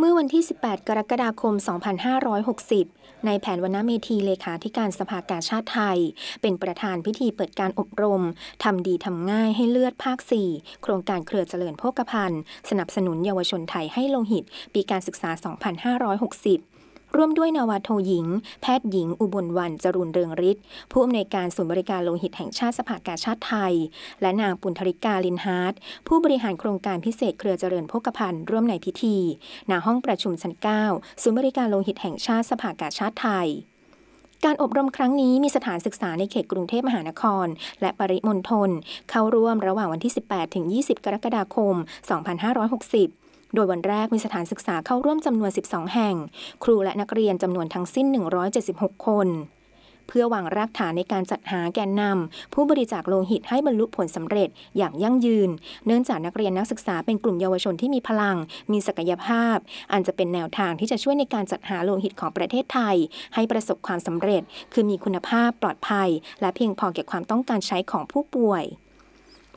เมื่อวันที่ 18 กรกฎาคม 2560นายแผนวนาเมธี เลขาธิการสภากาชาติไทย เป็นประธานพิธีเปิดการอบรม ทำดีทำง่ายให้เลือดภาค4โครงการเครือเจริญโภคภัณฑ์ สนับสนุนเยาวชนไทยให้ลงหิตปีการศึกษา 2560ร่วมด้วยนาวาโทหญิง แพทย์หญิงอุบลวันจรุนเรืองฤทธิ์ผู้อำนวยการศูนย์บริการโลหิตแห่งชาติสภากาชาติไทย และนางปุณธริกาลินฮาร์ดผู้บริหารโครงการพิเศษเครือเจริญพกพันธ์ร่วมในพิธีณห้องประชุมชั้น9ศูนย์บริการโลหิตแห่งชาติสภากาชาติไทย การอบรมครั้งนี้มีสถานศึกษาในเขตกรุงเทพมหานคร และปริมณฑลเข้าร่วมระหว่างวันที่ 18ถึง20 กรกฎาคม 2560โดยวันแรกมีสถานศึกษาเข้าร่วมจำนวน 12 แห่ง ครูและนักเรียนจำนวนทั้งสิ้น 176 คน เพื่อวางรากฐานในการจัดหาแกนนำผู้บริจาคโลหิตให้บรรลุผลสำเร็จ อย่างยั่งยืน เนื่องจากนักเรียนนักศึกษาเป็นกลุ่มเยาวชนที่มีพลัง มีศักยภาพ อันจะเป็นแนวทางที่จะช่วยในการจัดหาโลหิตของประเทศไทย ให้ประสบความสำเร็จ คือมีคุณภาพปลอดภัย และเพียงพอแก่ความต้องการใช้ของผู้ป่วย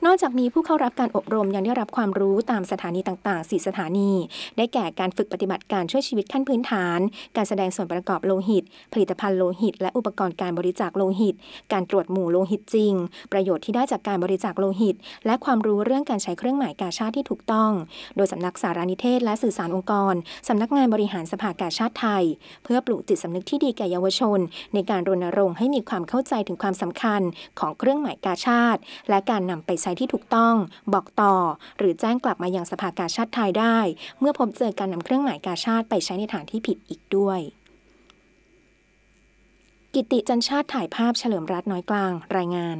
นอกจากนี้ผู้เข้ารับการอบรมยังได้รับความรู้ตามสถานีต่างๆ 4 สถานี ได้แก่การฝึกปฏิบัติการช่วยชีวิตขั้นพื้นฐาน การแสดงส่วนประกอบโลหิต ผลิตภัณฑ์โลหิต และอุปกรณ์การบริจาคโลหิต การตรวจหมู่โลหิตจริง ประโยชน์ที่ได้จากการบริจาคโลหิต และความรู้เรื่องการใช้เครื่องหมายกาชาติที่ถูกต้องโดยสำนักสารนิเทศและสื่อสารองค์กรสำนักงานบริหารสภากาชาติไทย เพื่อปลูกจิตสำนึกที่ดีแก่เยาวชน ในการรณรงค์ให้มีความเข้าใจถึงความสำคัญของเครื่องหมายกาชาติและการนำไปใช้ช้ที่ถูกต้อง บอกต่อ หรือแจ้งกลับมายังสภากาชาติไทยได้ เมื่อพบเจอการนำเครื่องหมายกาชาติไปใช้ในฐานที่ผิดอีกด้วย กิติจันชาติถ่ายภาพเฉลิมรัตน์น้อยกลางรายงาน